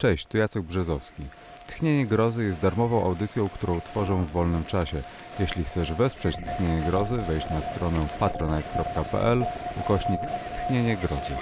Cześć, tu Jacek Brzezowski. Tchnienie Grozy jest darmową audycją, którą tworzę w wolnym czasie. Jeśli chcesz wesprzeć Tchnienie Grozy, wejdź na stronę patronite.pl ukośnik Tchnienie Grozy.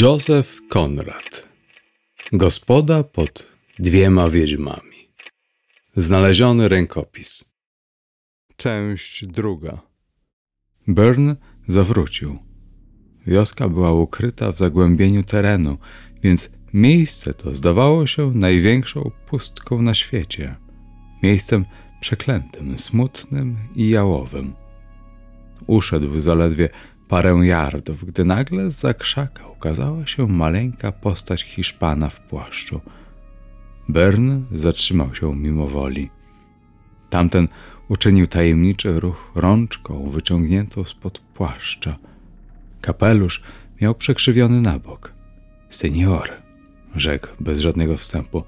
Joseph Konrad. Gospoda pod dwiema wiedźmami. Znaleziony rękopis. Część druga. Byrne zawrócił. Wioska była ukryta w zagłębieniu terenu, więc miejsce to zdawało się największą pustką na świecie. Miejscem przeklętym, smutnym i jałowym. Uszedł zaledwie parę jardów, gdy nagle za krzaka ukazała się maleńka postać Hiszpana w płaszczu. Bern zatrzymał się mimo woli. Tamten uczynił tajemniczy ruch rączką wyciągniętą spod płaszcza. Kapelusz miał przekrzywiony na bok. Senior, rzekł bez żadnego wstępu,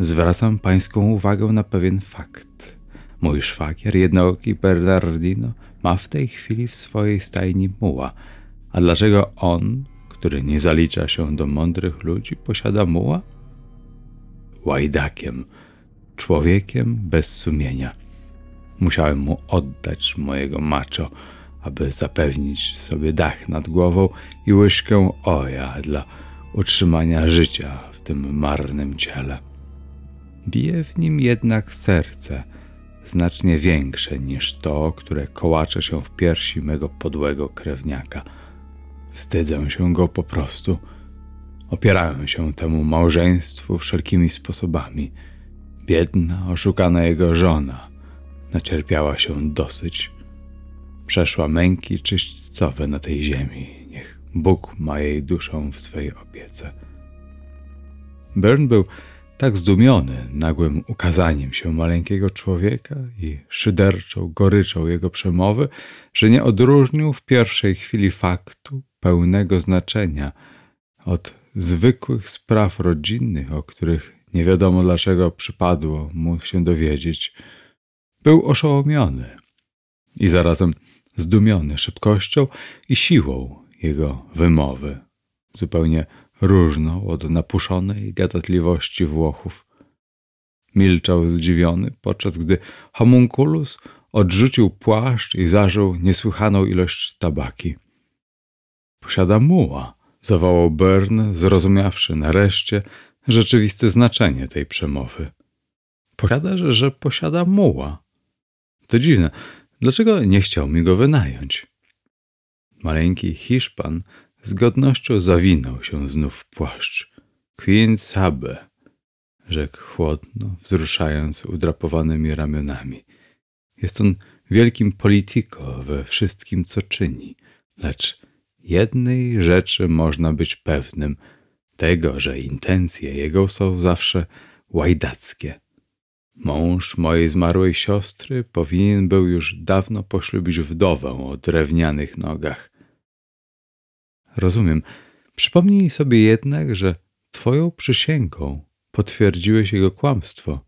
zwracam pańską uwagę na pewien fakt. Mój szwagier, jednooki Bernardino, ma w tej chwili w swojej stajni muła. A dlaczego on, który nie zalicza się do mądrych ludzi, posiada muła? Łajdakiem, człowiekiem bez sumienia. Musiałem mu oddać mojego maczo, aby zapewnić sobie dach nad głową i łyżkę oja dla utrzymania życia w tym marnym ciele. Bije w nim jednak serce – znacznie większe niż to, które kołacze się w piersi mego podłego krewniaka. Wstydzę się go po prostu. Opierałem się temu małżeństwu wszelkimi sposobami. Biedna, oszukana jego żona nacierpiała się dosyć. Przeszła męki czyśćcowe na tej ziemi. Niech Bóg ma jej duszą w swej opiece. Byrne był tak zdumiony nagłym ukazaniem się maleńkiego człowieka i szyderczą goryczą jego przemowy, że nie odróżnił w pierwszej chwili faktu pełnego znaczenia od zwykłych spraw rodzinnych, o których nie wiadomo dlaczego przypadło mu się dowiedzieć. Był oszołomiony i zarazem zdumiony szybkością i siłą jego wymowy. Zupełnie różną od napuszonej gadatliwości Włochów. Milczał zdziwiony, podczas gdy homunculus odrzucił płaszcz i zażył niesłychaną ilość tabaki. Posiada muła, zawołał Byrne, zrozumiawszy nareszcie rzeczywiste znaczenie tej przemowy. Posiada, że, że posiada muła. To dziwne. Dlaczego nie chciał mi go wynająć? Maleńki Hiszpan z godnością zawinął się znów w płaszcz. Queen Habe, rzekł chłodno, wzruszając udrapowanymi ramionami. Jest on wielkim politiko we wszystkim, co czyni, lecz jednej rzeczy można być pewnym – tego, że intencje jego są zawsze łajdackie. Mąż mojej zmarłej siostry powinien był już dawno poślubić wdowę o drewnianych nogach. Rozumiem. Przypomnij sobie jednak, że Twoją przysięgą potwierdziłeś jego kłamstwo,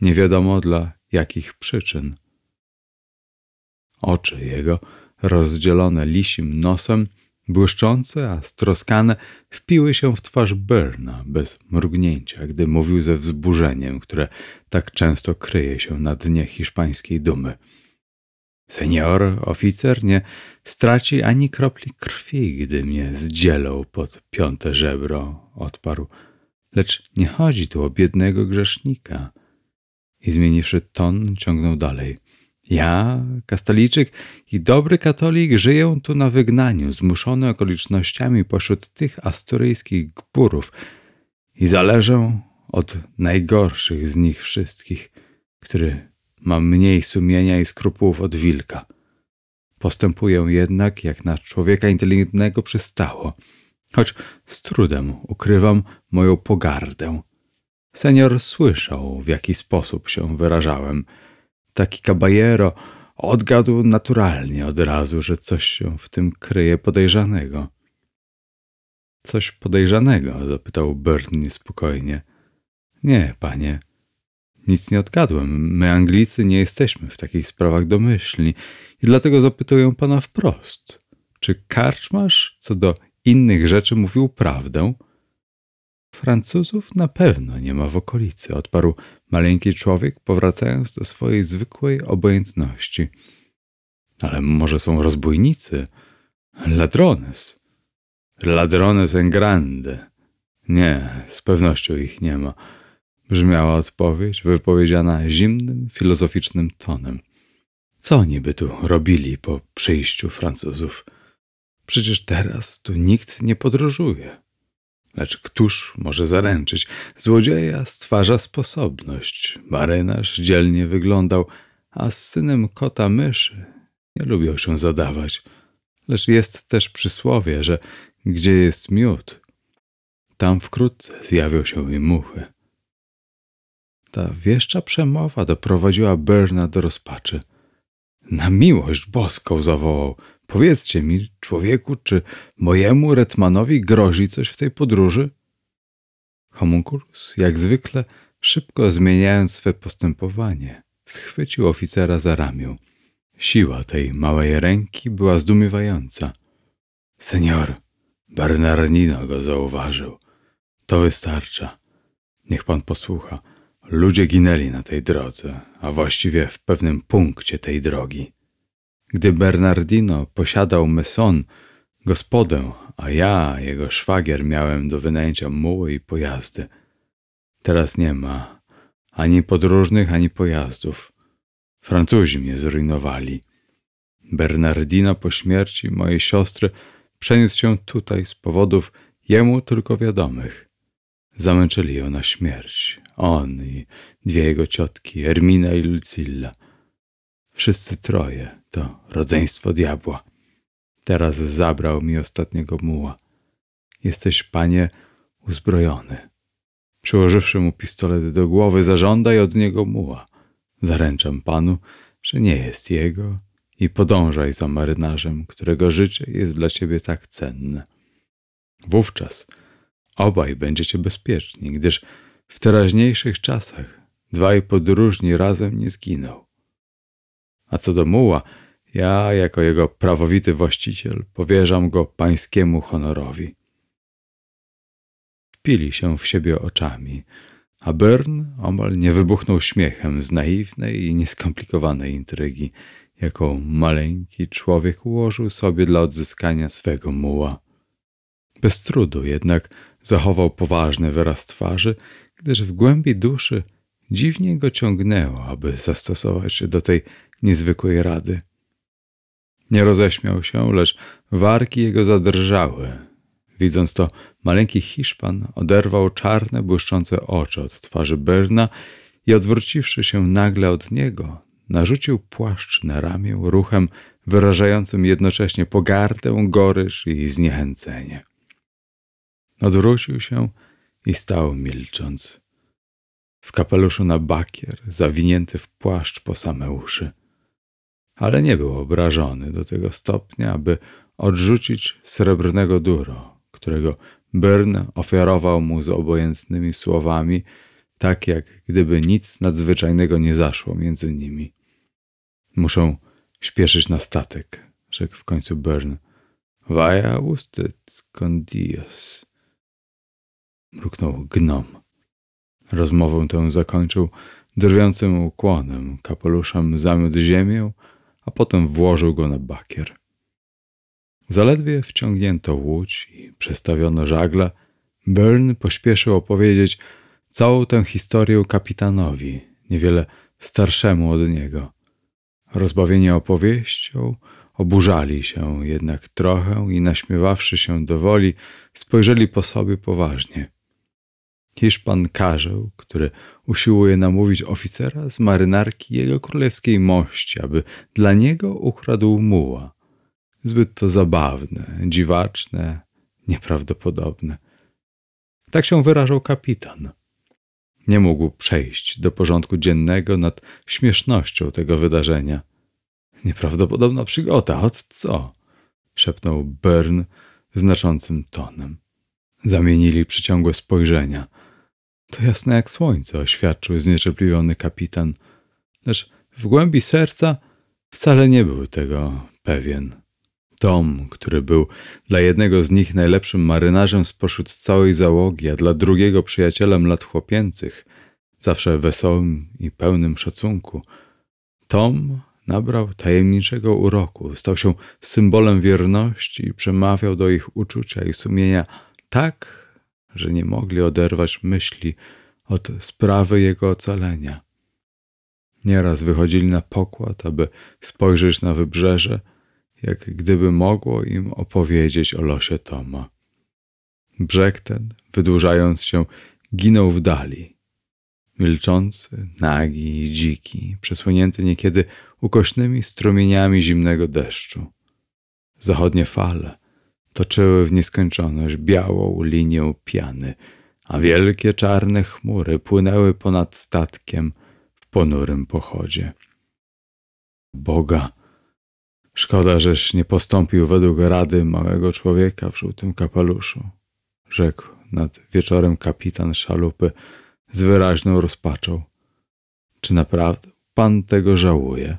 nie wiadomo dla jakich przyczyn. Oczy jego, rozdzielone lisim nosem, błyszczące, a stroskane, wpiły się w twarz Berna bez mrugnięcia, gdy mówił ze wzburzeniem, które tak często kryje się na dnie hiszpańskiej dumy. Senior, oficer nie straci ani kropli krwi, gdy mnie zdzielą pod piąte żebro, odparł. Lecz nie chodzi tu o biednego grzesznika. I zmieniwszy ton, ciągnął dalej. Ja, kastaliczyk i dobry katolik, żyję tu na wygnaniu, zmuszony okolicznościami pośród tych asturyjskich gburów i zależę od najgorszych z nich wszystkich, który Mam mniej sumienia i skrupułów od wilka. Postępuję jednak jak na człowieka inteligentnego przystało, choć z trudem ukrywam moją pogardę. Senior słyszał, w jaki sposób się wyrażałem. Taki kabajero odgadł naturalnie od razu, że coś się w tym kryje podejrzanego. Coś podejrzanego? zapytał Byrd niespokojnie. Nie, panie, nic nie odgadłem. My, Anglicy, nie jesteśmy w takich sprawach domyślni i dlatego zapytuję pana wprost. Czy karczmarz co do innych rzeczy mówił prawdę? Francuzów na pewno nie ma w okolicy, odparł maleńki człowiek, powracając do swojej zwykłej obojętności. Ale może są rozbójnicy? Ladrones. Ladrones en grande. Nie, z pewnością ich nie ma brzmiała odpowiedź, wypowiedziana zimnym, filozoficznym tonem. Co oni by tu robili po przyjściu Francuzów? Przecież teraz tu nikt nie podróżuje. Lecz któż może zaręczyć? Złodzieja stwarza sposobność. Marynarz dzielnie wyglądał, a z synem kota myszy nie lubią się zadawać. Lecz jest też przysłowie, że gdzie jest miód, tam wkrótce zjawią się i muchy. Ta wieszcza przemowa doprowadziła Berna do rozpaczy. Na miłość boską zawołał. Powiedzcie mi, człowieku, czy mojemu Retmanowi grozi coś w tej podróży? Homunkurs, jak zwykle, szybko zmieniając swe postępowanie, schwycił oficera za ramię. Siła tej małej ręki była zdumiewająca. Senior, Bernardino go zauważył. To wystarcza. Niech pan posłucha. Ludzie ginęli na tej drodze, a właściwie w pewnym punkcie tej drogi. Gdy Bernardino posiadał meson, gospodę, a ja, jego szwagier, miałem do wynajęcia muły i pojazdy. Teraz nie ma ani podróżnych, ani pojazdów. Francuzi mnie zrujnowali. Bernardino po śmierci mojej siostry przeniósł się tutaj z powodów jemu tylko wiadomych. Zamęczyli ją na śmierć. On i dwie jego ciotki, Ermina i Lucilla. Wszyscy troje to rodzeństwo diabła. Teraz zabrał mi ostatniego muła. Jesteś, panie, uzbrojony. Przyłożywszy mu pistolet do głowy, zażądaj od niego muła. Zaręczam panu, że nie jest jego i podążaj za marynarzem, którego życie jest dla ciebie tak cenne. Wówczas Obaj będziecie bezpieczni, gdyż w teraźniejszych czasach dwaj podróżni razem nie zginą. A co do muła, ja, jako jego prawowity właściciel, powierzam go pańskiemu honorowi. Wpili się w siebie oczami, a Byrn omal nie wybuchnął śmiechem z naiwnej i nieskomplikowanej intrygi, jaką maleńki człowiek ułożył sobie dla odzyskania swego muła. Bez trudu jednak Zachował poważny wyraz twarzy, gdyż w głębi duszy dziwnie go ciągnęło, aby zastosować się do tej niezwykłej rady. Nie roześmiał się, lecz warki jego zadrżały. Widząc to, maleńki Hiszpan oderwał czarne, błyszczące oczy od twarzy Berna i odwróciwszy się nagle od niego, narzucił płaszcz na ramię ruchem wyrażającym jednocześnie pogardę, goryż i zniechęcenie. Odwrócił się i stał milcząc. W kapeluszu na bakier, zawinięty w płaszcz po same uszy. Ale nie był obrażony do tego stopnia, aby odrzucić srebrnego duro, którego Byrne ofiarował mu z obojętnymi słowami, tak jak gdyby nic nadzwyczajnego nie zaszło między nimi. Muszę śpieszyć na statek, rzekł w końcu Byrne. Vaya usted con Dios mruknął gnom. Rozmowę tę zakończył drwiącym ukłonem, kapeluszem zamiódł ziemię, a potem włożył go na bakier. Zaledwie wciągnięto łódź i przestawiono żagle, Byrne pośpieszył opowiedzieć całą tę historię kapitanowi, niewiele starszemu od niego. Rozbawieni opowieścią oburzali się jednak trochę i naśmiewawszy się do woli, spojrzeli po sobie poważnie – Hiszpan Karzeł, który usiłuje namówić oficera z marynarki jego królewskiej mości, aby dla niego ukradł muła. Zbyt to zabawne, dziwaczne, nieprawdopodobne. Tak się wyrażał kapitan. Nie mógł przejść do porządku dziennego nad śmiesznością tego wydarzenia. Nieprawdopodobna przygoda, od co? szepnął Byrne znaczącym tonem. Zamienili przyciągłe spojrzenia – to jasne jak słońce, oświadczył zniecierpliwiony kapitan, lecz w głębi serca wcale nie był tego pewien. Tom, który był dla jednego z nich najlepszym marynarzem spośród całej załogi, a dla drugiego przyjacielem lat chłopięcych, zawsze wesołym i pełnym szacunku, Tom nabrał tajemniczego uroku, stał się symbolem wierności i przemawiał do ich uczucia i sumienia tak, że nie mogli oderwać myśli od sprawy jego ocalenia. Nieraz wychodzili na pokład, aby spojrzeć na wybrzeże, jak gdyby mogło im opowiedzieć o losie Toma. Brzeg ten, wydłużając się, ginął w dali. Milczący, nagi i dziki, przesłonięty niekiedy ukośnymi strumieniami zimnego deszczu. Zachodnie fale, toczyły w nieskończoność białą linię piany, a wielkie czarne chmury płynęły ponad statkiem w ponurym pochodzie. Boga! Szkoda, żeś nie postąpił według rady małego człowieka w żółtym kapeluszu, rzekł nad wieczorem kapitan szalupy z wyraźną rozpaczą. Czy naprawdę pan tego żałuje?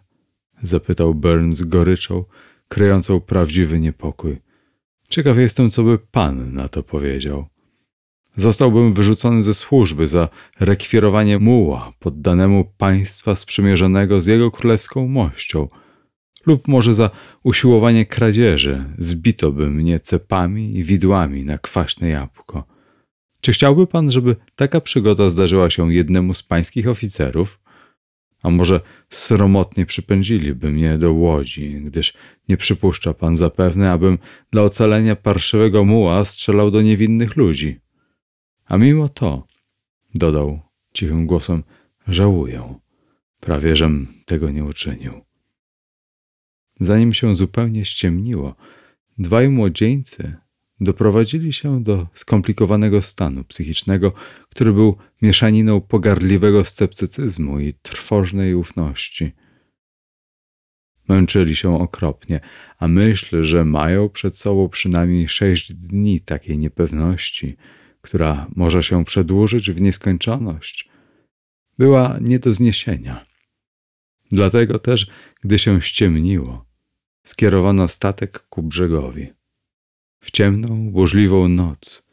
zapytał Burns goryczą, kryjącą prawdziwy niepokój. Ciekaw jestem, co by pan na to powiedział. Zostałbym wyrzucony ze służby za rekwirowanie muła poddanemu państwa sprzymierzonego z jego królewską mością, lub może za usiłowanie kradzieży zbito by mnie cepami i widłami na kwaśne jabłko. Czy chciałby pan, żeby taka przygoda zdarzyła się jednemu z pańskich oficerów? a może sromotnie przypędziliby mnie do łodzi, gdyż nie przypuszcza pan zapewne, abym dla ocalenia parszywego muła strzelał do niewinnych ludzi. A mimo to, dodał cichym głosem, żałuję. Prawie żem tego nie uczynił. Zanim się zupełnie ściemniło, dwaj młodzieńcy doprowadzili się do skomplikowanego stanu psychicznego, który był mieszaniną pogardliwego sceptycyzmu i trwożnej ufności. Męczyli się okropnie, a myśl, że mają przed sobą przynajmniej sześć dni takiej niepewności, która może się przedłużyć w nieskończoność, była nie do zniesienia. Dlatego też, gdy się ściemniło, skierowano statek ku brzegowi. W ciemną, burzliwą noc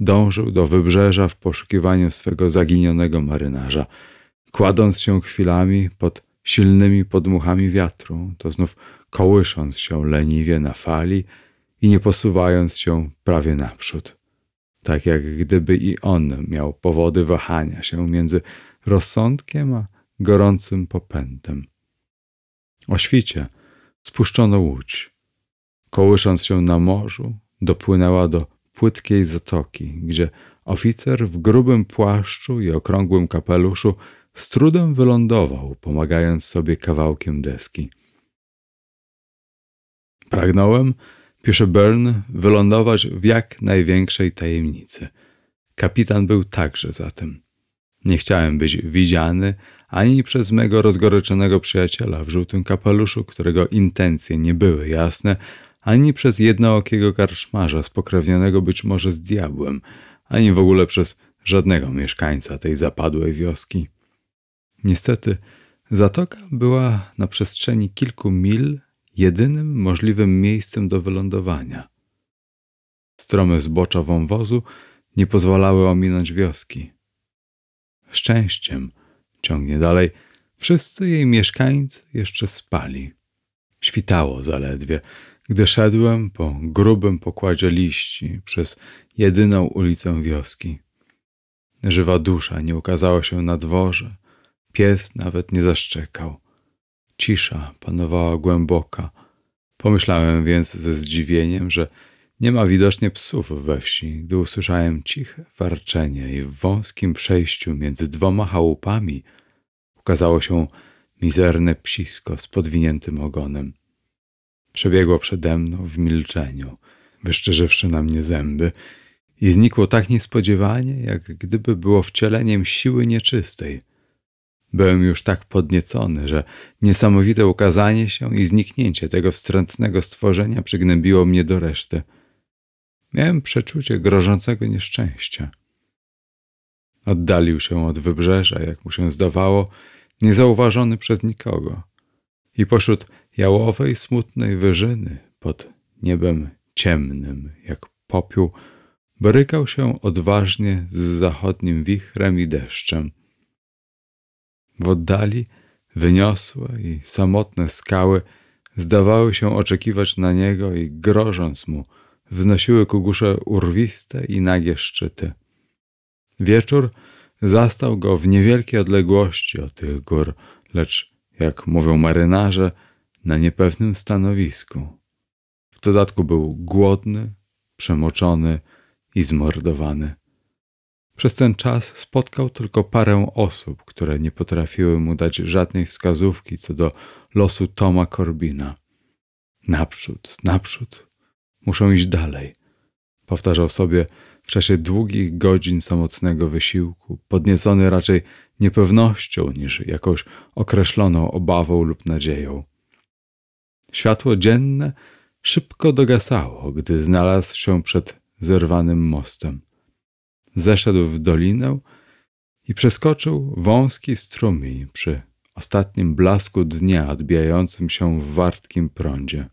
dążył do wybrzeża w poszukiwaniu swego zaginionego marynarza, kładąc się chwilami pod silnymi podmuchami wiatru, to znów kołysząc się leniwie na fali i nie posuwając się prawie naprzód. Tak jak gdyby i on miał powody wahania się między rozsądkiem a gorącym popędem. O świcie spuszczono łódź kołysząc się na morzu, dopłynęła do płytkiej zatoki, gdzie oficer w grubym płaszczu i okrągłym kapeluszu z trudem wylądował, pomagając sobie kawałkiem deski. Pragnąłem, pisze Burn, wylądować w jak największej tajemnicy. Kapitan był także za tym. Nie chciałem być widziany ani przez mego rozgoryczonego przyjaciela w żółtym kapeluszu, którego intencje nie były jasne, ani przez jednookiego karczmarza spokrewnionego być może z diabłem, ani w ogóle przez żadnego mieszkańca tej zapadłej wioski. Niestety, zatoka była na przestrzeni kilku mil jedynym możliwym miejscem do wylądowania. Strome zbocza wąwozu nie pozwalały ominąć wioski. Szczęściem, ciągnie dalej, wszyscy jej mieszkańcy jeszcze spali. Świtało zaledwie, gdy szedłem po grubym pokładzie liści przez jedyną ulicę wioski, żywa dusza nie ukazała się na dworze, pies nawet nie zaszczekał. Cisza panowała głęboka. Pomyślałem więc ze zdziwieniem, że nie ma widocznie psów we wsi, gdy usłyszałem ciche warczenie i w wąskim przejściu między dwoma chałupami ukazało się mizerne psisko z podwiniętym ogonem przebiegło przede mną w milczeniu, wyszczerzywszy na mnie zęby, i znikło tak niespodziewanie, jak gdyby było wcieleniem siły nieczystej. Byłem już tak podniecony, że niesamowite ukazanie się i zniknięcie tego wstrętnego stworzenia przygnębiło mnie do reszty. Miałem przeczucie grożącego nieszczęścia. Oddalił się od wybrzeża, jak mu się zdawało, niezauważony przez nikogo. I pośród jałowej smutnej wyżyny pod niebem ciemnym jak popiół borykał się odważnie z zachodnim wichrem i deszczem. W oddali wyniosłe i samotne skały zdawały się oczekiwać na niego i grożąc mu wznosiły ku górze urwiste i nagie szczyty. Wieczór zastał go w niewielkiej odległości od tych gór, lecz, jak mówią marynarze, na niepewnym stanowisku. W dodatku był głodny, przemoczony i zmordowany. Przez ten czas spotkał tylko parę osób, które nie potrafiły mu dać żadnej wskazówki co do losu Toma Korbina. Naprzód, naprzód, muszę iść dalej, powtarzał sobie w czasie długich godzin samotnego wysiłku, podniecony raczej niepewnością niż jakąś określoną obawą lub nadzieją. Światło dzienne szybko dogasało, gdy znalazł się przed zerwanym mostem. Zeszedł w dolinę i przeskoczył wąski strumień przy ostatnim blasku dnia odbijającym się w wartkim prądzie.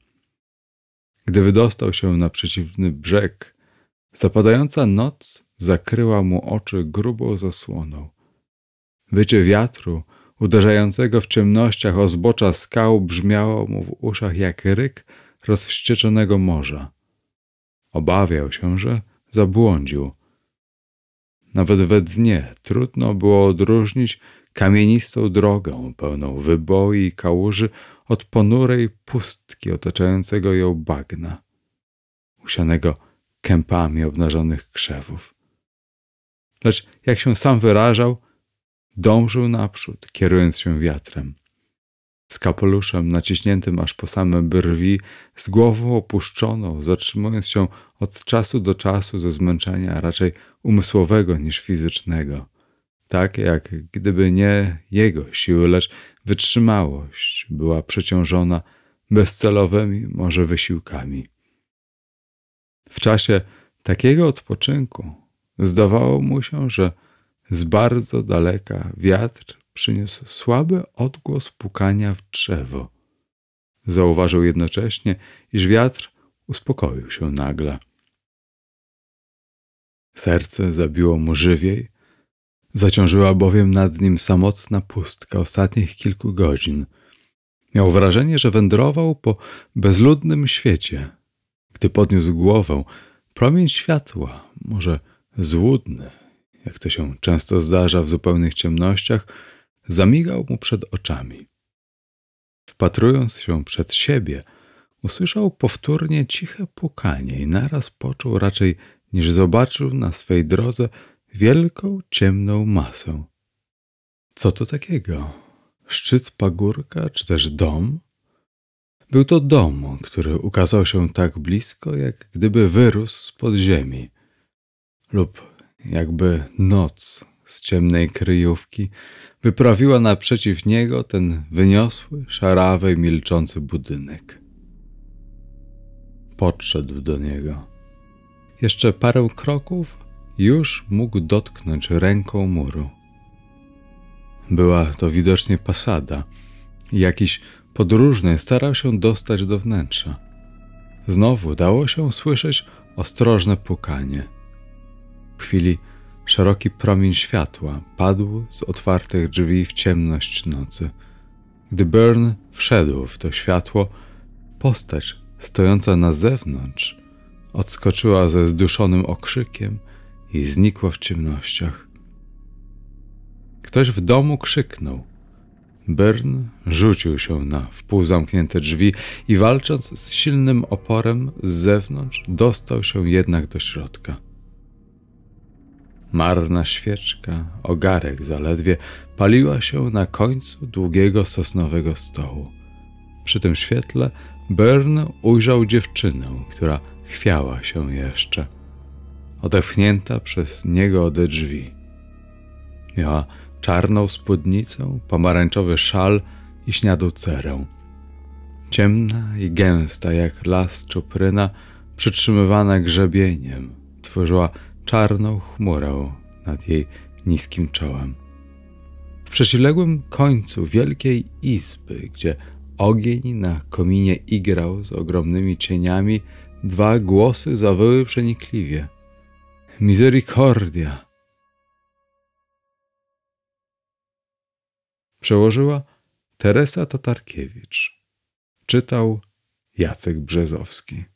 Gdy wydostał się na przeciwny brzeg, zapadająca noc zakryła mu oczy grubą zasłoną. Wycie wiatru uderzającego w ciemnościach o zbocza skał brzmiało mu w uszach jak ryk rozwścieczonego morza. Obawiał się, że zabłądził. Nawet we dnie trudno było odróżnić kamienistą drogę pełną wyboi i kałuży od ponurej pustki otaczającego ją bagna, usianego kępami obnażonych krzewów. Lecz, jak się sam wyrażał, Dążył naprzód, kierując się wiatrem. Z kapeluszem naciśniętym aż po same brwi, z głową opuszczoną, zatrzymując się od czasu do czasu ze zmęczenia raczej umysłowego niż fizycznego. Tak jak gdyby nie jego siły, lecz wytrzymałość była przeciążona bezcelowymi może wysiłkami. W czasie takiego odpoczynku zdawało mu się, że z bardzo daleka wiatr przyniósł słaby odgłos pukania w drzewo. Zauważył jednocześnie, iż wiatr uspokoił się nagle. Serce zabiło mu żywiej, zaciążyła bowiem nad nim samotna pustka ostatnich kilku godzin. Miał wrażenie, że wędrował po bezludnym świecie. Gdy podniósł głowę, promień światła, może złudny, jak to się często zdarza w zupełnych ciemnościach, zamigał mu przed oczami. Wpatrując się przed siebie, usłyszał powtórnie ciche pukanie i naraz poczuł raczej niż zobaczył na swej drodze wielką ciemną masę. Co to takiego? Szczyt pagórka czy też dom? Był to dom, który ukazał się tak blisko, jak gdyby wyrósł z pod ziemi. Lub jakby noc z ciemnej kryjówki wyprawiła naprzeciw niego ten wyniosły, szarawy, milczący budynek. Podszedł do niego. Jeszcze parę kroków już mógł dotknąć ręką muru. Była to widocznie pasada. Jakiś podróżny starał się dostać do wnętrza. Znowu dało się słyszeć ostrożne pukanie – chwili szeroki promień światła padł z otwartych drzwi w ciemność nocy. Gdy Byrne wszedł w to światło, postać stojąca na zewnątrz odskoczyła ze zduszonym okrzykiem i znikła w ciemnościach. Ktoś w domu krzyknął. Byrne rzucił się na wpół zamknięte drzwi i walcząc z silnym oporem z zewnątrz, dostał się jednak do środka. Marna świeczka, ogarek zaledwie, paliła się na końcu długiego sosnowego stołu. Przy tym świetle Bern ujrzał dziewczynę, która chwiała się jeszcze, odepchnięta przez niego ode drzwi. Miała czarną spódnicę, pomarańczowy szal i śniadł cerę. Ciemna i gęsta jak las czupryna, przytrzymywana grzebieniem, tworzyła czarną chmurą nad jej niskim czołem. W przeciwległym końcu wielkiej izby, gdzie ogień na kominie igrał z ogromnymi cieniami, dwa głosy zawyły przenikliwie. Misericordia! Przełożyła Teresa Tatarkiewicz. Czytał Jacek Brzezowski.